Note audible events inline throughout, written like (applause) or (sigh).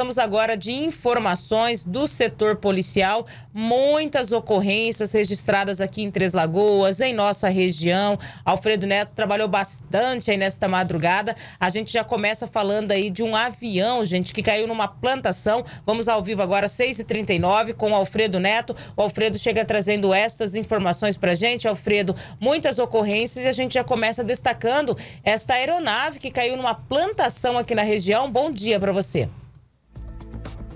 Precisamos agora de informações do setor policial. Muitas ocorrências registradas aqui em Três Lagoas, em nossa região. Alfredo Neto trabalhou bastante aí nesta madrugada. A gente já começa falando aí de um avião, gente, que caiu numa plantação. Vamos ao vivo agora, 6h39, com o Alfredo Neto. O Alfredo chega trazendo estas informações para gente. Alfredo, muitas ocorrências e a gente já começa destacando esta aeronave que caiu numa plantação aqui na região. Bom dia para você.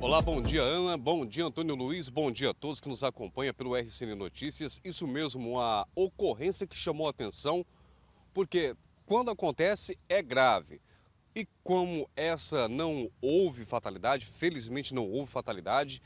Olá, bom dia Ana, bom dia Antônio Luiz, bom dia a todos que nos acompanham pelo RCN Notícias. Isso mesmo, a ocorrência que chamou a atenção, porque quando acontece é grave. E como essa não houve fatalidade, felizmente não houve fatalidade,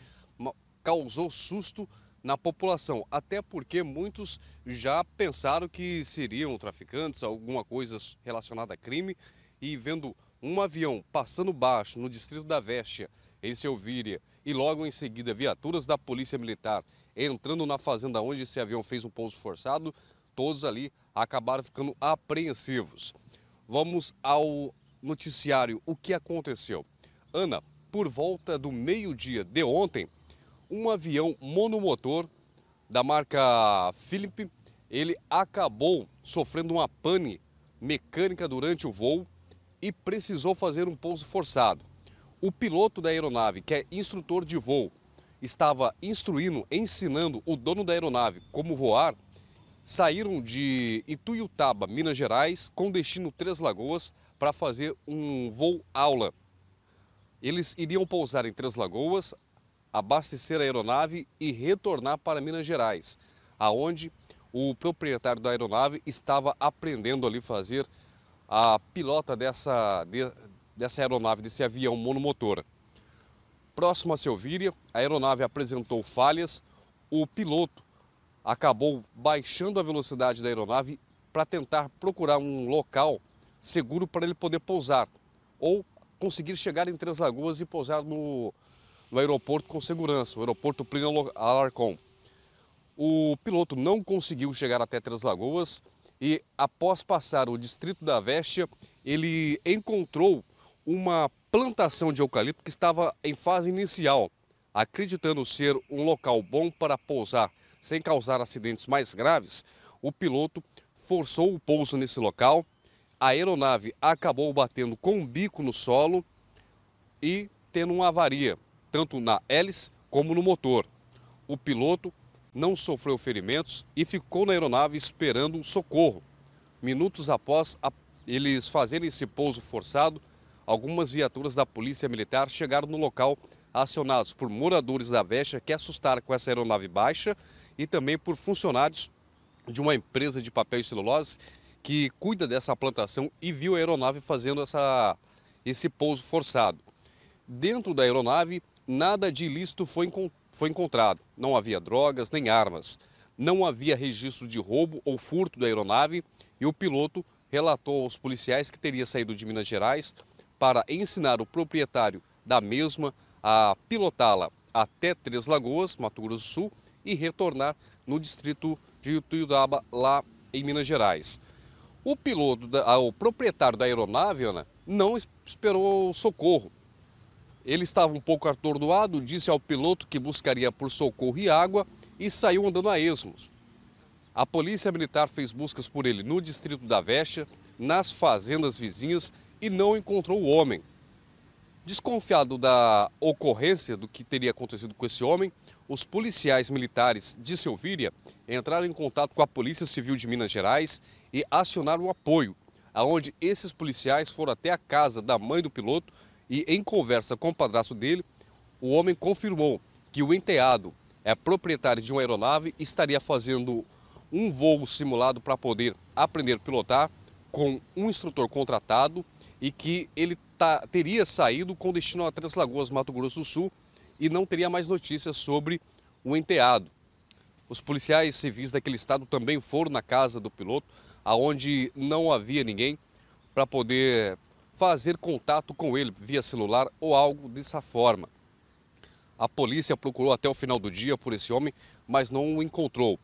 causou susto na população, até porque muitos já pensaram que seriam traficantes, alguma coisa relacionada a crime, e vendo um avião passando baixo no distrito da Vestia, em Selvíria e logo em seguida viaturas da Polícia Militar entrando na fazenda onde esse avião fez um pouso forçado, todos ali acabaram ficando apreensivos. Vamos ao noticiário o que aconteceu. Ana, por volta do meio-dia de ontem, um avião monomotor da marca Philip, ele acabou sofrendo uma pane mecânica durante o voo e precisou fazer um pouso forçado. O piloto da aeronave, que é instrutor de voo, estava instruindo, ensinando o dono da aeronave como voar, saíram de Ituiutaba, Minas Gerais, com destino Três Lagoas, para fazer um voo aula. Eles iriam pousar em Três Lagoas, abastecer a aeronave e retornar para Minas Gerais, aonde o proprietário da aeronave estava aprendendo ali fazer a pilota dessa, de, dessa aeronave, desse avião monomotor. Próximo a Selvíria, a aeronave apresentou falhas, o piloto acabou baixando a velocidade da aeronave para tentar procurar um local seguro para ele poder pousar ou conseguir chegar em Três Lagoas e pousar no, no aeroporto com segurança, o aeroporto Plínio Alarcon. O piloto não conseguiu chegar até Três Lagoas e após passar o distrito da Véstia, ele encontrou uma plantação de eucalipto que estava em fase inicial, acreditando ser um local bom para pousar sem causar acidentes mais graves, o piloto forçou o pouso nesse local. A aeronave acabou batendo com o bico no solo e tendo uma avaria, tanto na hélice como no motor. O piloto não sofreu ferimentos e ficou na aeronave esperando socorro. Minutos após eles fazerem esse pouso forçado, algumas viaturas da Polícia Militar chegaram no local acionados por moradores da Vecha que assustaram com essa aeronave baixa e também por funcionários de uma empresa de papel e celulose que cuida dessa plantação e viu a aeronave fazendo essa, esse pouso forçado. Dentro da aeronave, nada de ilícito foi, foi encontrado. Não havia drogas nem armas. Não havia registro de roubo ou furto da aeronave e o piloto relatou aos policiais que teria saído de Minas Gerais para ensinar o proprietário da mesma a pilotá-la até Três Lagoas, Mato Grosso do Sul, e retornar no distrito de Ituiutaba, lá em Minas Gerais. O piloto, o proprietário da aeronave, Ana, não esperou socorro. Ele estava um pouco atordoado, disse ao piloto que buscaria por socorro e água e saiu andando a esmos. A polícia militar fez buscas por ele no distrito da Vecha, nas fazendas vizinhas e não encontrou o homem. Desconfiado da ocorrência do que teria acontecido com esse homem, os policiais militares de Silvíria entraram em contato com a Polícia Civil de Minas Gerais e acionaram o apoio, aonde esses policiais foram até a casa da mãe do piloto e em conversa com o padrasto dele, o homem confirmou que o enteado é proprietário de uma aeronave e estaria fazendo um voo simulado para poder aprender a pilotar com um instrutor contratado e que ele tá, teria saído com destino a Três Lagoas, Mato Grosso do Sul, e não teria mais notícias sobre o enteado. Os policiais civis daquele estado também foram na casa do piloto, aonde não havia ninguém, para poder fazer contato com ele via celular ou algo dessa forma. A polícia procurou até o final do dia por esse homem, mas não o encontrou.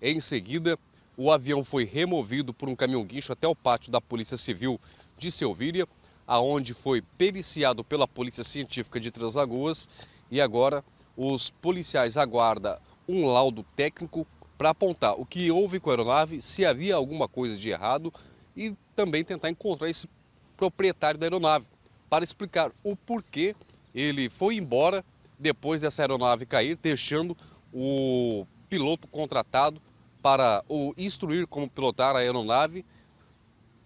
Em seguida, o avião foi removido por um caminhão guincho até o pátio da Polícia Civil de Selvíria, aonde foi periciado pela Polícia Científica de Translagoas e agora os policiais aguardam um laudo técnico para apontar o que houve com a aeronave, se havia alguma coisa de errado e também tentar encontrar esse proprietário da aeronave para explicar o porquê ele foi embora depois dessa aeronave cair, deixando o piloto contratado para o instruir como pilotar a aeronave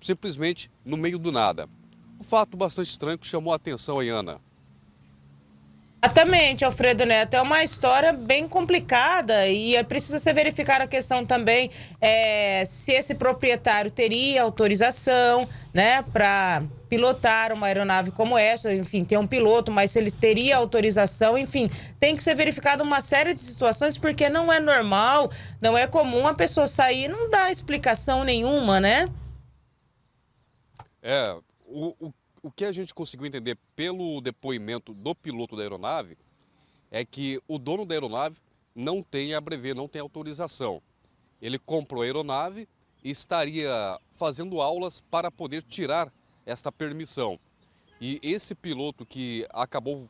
simplesmente no meio do nada. Um fato bastante estranho que chamou a atenção a Ana. Exatamente, Alfredo Neto. É uma história bem complicada e precisa ser verificada a questão também é, se esse proprietário teria autorização né, para pilotar uma aeronave como essa. Enfim, tem um piloto, mas se ele teria autorização, enfim, tem que ser verificada uma série de situações porque não é normal, não é comum a pessoa sair e não dar explicação nenhuma, né? É, o, o, o que a gente conseguiu entender pelo depoimento do piloto da aeronave é que o dono da aeronave não tem a brevet, não tem autorização. Ele comprou a aeronave e estaria fazendo aulas para poder tirar esta permissão. E esse piloto que acabou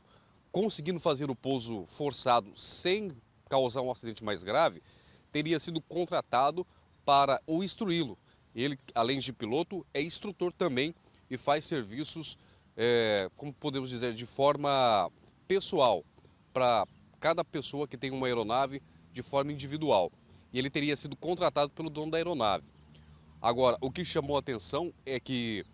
conseguindo fazer o pouso forçado sem causar um acidente mais grave, teria sido contratado para o instruí-lo, ele, além de piloto, é instrutor também e faz serviços, é, como podemos dizer, de forma pessoal para cada pessoa que tem uma aeronave de forma individual. E ele teria sido contratado pelo dono da aeronave. Agora, o que chamou a atenção é que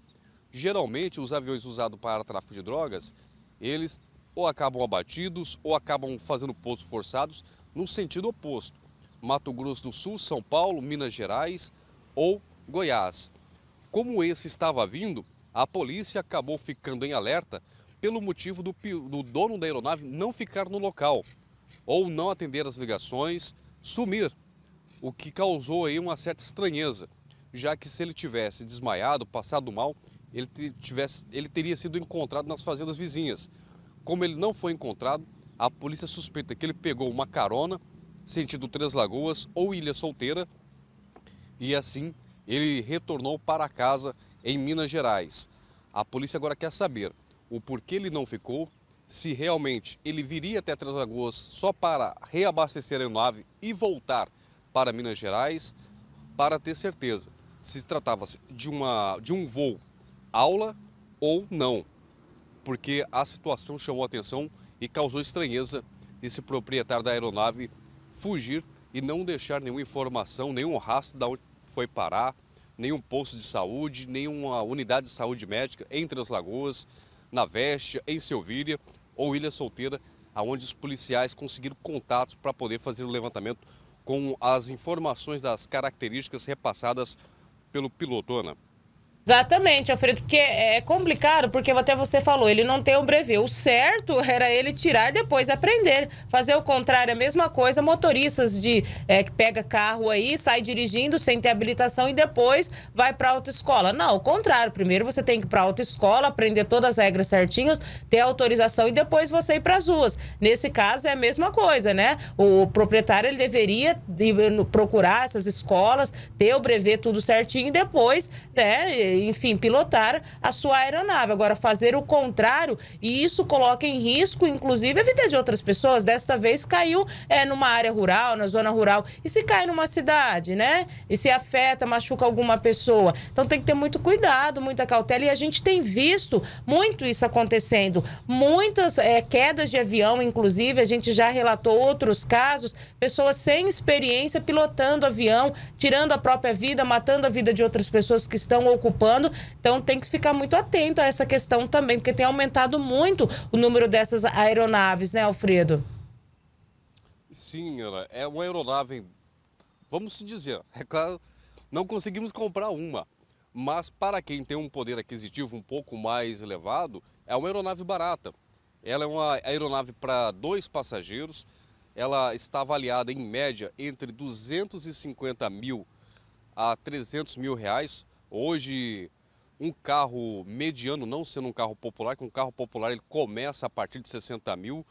geralmente os aviões usados para tráfico de drogas, eles ou acabam abatidos ou acabam fazendo pousos forçados no sentido oposto. Mato Grosso do Sul, São Paulo, Minas Gerais ou Goiás. Como esse estava vindo, a polícia acabou ficando em alerta pelo motivo do, do dono da aeronave não ficar no local ou não atender as ligações, sumir, o que causou aí uma certa estranheza, já que se ele tivesse desmaiado, passado mal, ele, tivesse, ele teria sido encontrado nas fazendas vizinhas. Como ele não foi encontrado, a polícia suspeita que ele pegou uma carona sentido Três Lagoas ou Ilha Solteira e assim ele retornou para casa em Minas Gerais. A polícia agora quer saber o porquê ele não ficou, se realmente ele viria até Três Lagoas só para reabastecer a aeronave e voltar para Minas Gerais, para ter certeza se tratava de, uma, de um voo aula ou não, porque a situação chamou atenção e causou estranheza desse proprietário da aeronave fugir e não deixar nenhuma informação, nenhum rastro onde foi parar, nenhum posto de saúde, nenhuma unidade de saúde médica entre as lagoas, na Veste, em Selvíria ou Ilha Solteira, aonde os policiais conseguiram contatos para poder fazer o levantamento com as informações das características repassadas pelo piloto, Ana. Exatamente, Alfredo, porque é, é complicado, porque até você falou, ele não tem um brevê. O certo (laughs) era ele tirar e depois aprender. Fazer o contrário, a mesma coisa, motoristas de é, que pega carro aí, sai dirigindo sem ter habilitação e depois vai para autoescola. Não, o contrário, primeiro você tem que ir para autoescola, aprender todas as regras certinhas, ter autorização e depois você ir para as ruas. Nesse caso é a mesma coisa, né? O proprietário ele deveria procurar essas escolas, ter o brevê tudo certinho e depois, né, enfim, pilotar a sua aeronave. Agora, fazer o contrário, e isso coloca em risco, inclusive, a vida de outras pessoas. Desta vez caiu é, numa área rural, na zona rural. E se cai numa cidade, né? E se afeta, machuca alguma pessoa. Então tem que ter muito cuidado, muita cautela. E a gente tem visto muito isso acontecendo. Muitas é, quedas de avião, inclusive, a gente já relatou outros casos, pessoas sem experiência pilotando avião, tirando a própria vida, matando a vida de outras pessoas que estão ocupando então tem que ficar muito atento a essa questão também, porque tem aumentado muito o número dessas aeronaves, né, Alfredo? Sim, Ana. É uma aeronave, vamos dizer, é claro, não conseguimos comprar uma. Mas para quem tem um poder aquisitivo um pouco mais elevado, é uma aeronave barata. Ela é uma aeronave para dois passageiros. Ela está avaliada em média entre 250 mil a 300 mil reais. Hoje, um carro mediano, não sendo um carro popular, que um carro popular ele começa a partir de 60 mil,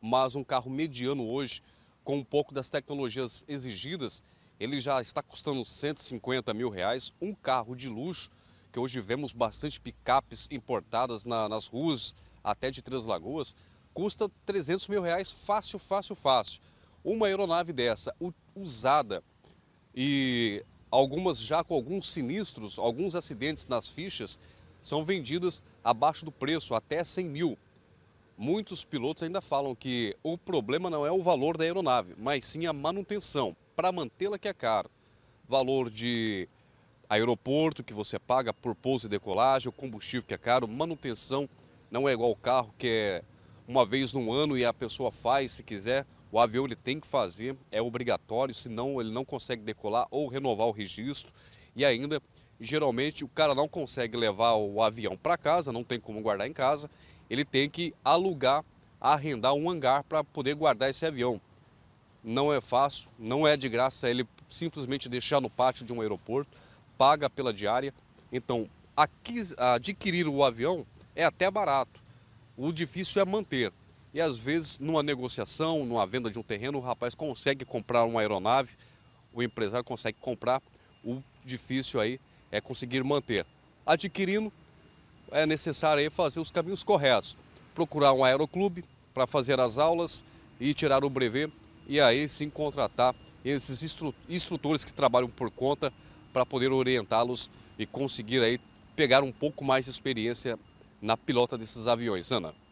mas um carro mediano hoje, com um pouco das tecnologias exigidas, ele já está custando 150 mil reais. Um carro de luxo, que hoje vemos bastante picapes importadas na, nas ruas, até de Três Lagoas, custa 300 mil reais, fácil, fácil, fácil. Uma aeronave dessa, usada, e algumas já com alguns sinistros, alguns acidentes nas fichas, são vendidas abaixo do preço, até 100 mil. Muitos pilotos ainda falam que o problema não é o valor da aeronave, mas sim a manutenção, para mantê-la que é caro. Valor de aeroporto que você paga por pouso e decolagem, o combustível que é caro, manutenção não é igual ao carro que é uma vez no ano e a pessoa faz se quiser o avião ele tem que fazer, é obrigatório, senão ele não consegue decolar ou renovar o registro. E ainda, geralmente, o cara não consegue levar o avião para casa, não tem como guardar em casa, ele tem que alugar, arrendar um hangar para poder guardar esse avião. Não é fácil, não é de graça ele simplesmente deixar no pátio de um aeroporto, paga pela diária. Então, adquirir o avião é até barato, o difícil é manter. E às vezes, numa negociação, numa venda de um terreno, o rapaz consegue comprar uma aeronave, o empresário consegue comprar. O difícil aí é conseguir manter. Adquirindo, é necessário aí fazer os caminhos corretos. Procurar um aeroclube para fazer as aulas e tirar o brevet e aí sim contratar esses instrutores que trabalham por conta para poder orientá-los e conseguir aí pegar um pouco mais de experiência na pilota desses aviões. Ana.